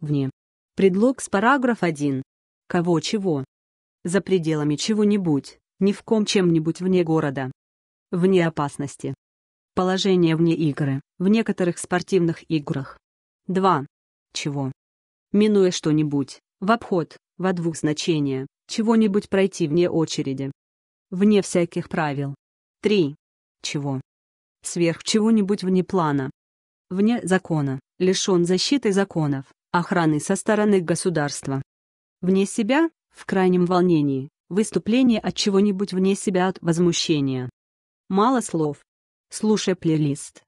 вне. Предлог с параграф 1. Кого чего? За пределами чего-нибудь, ни в ком чем-нибудь вне города. Вне опасности. Положение вне игры, в некоторых спортивных играх. 2. Чего? Минуя что-нибудь, в обход, во двух значения, чего-нибудь пройти вне очереди. Вне всяких правил. 3. Чего? Сверх чего-нибудь вне плана. Вне закона, лишен защиты законов охраны со стороны государства. Вне себя, в крайнем волнении, выступление от чего-нибудь вне себя от возмущения. Мало слов. Слушай плейлист.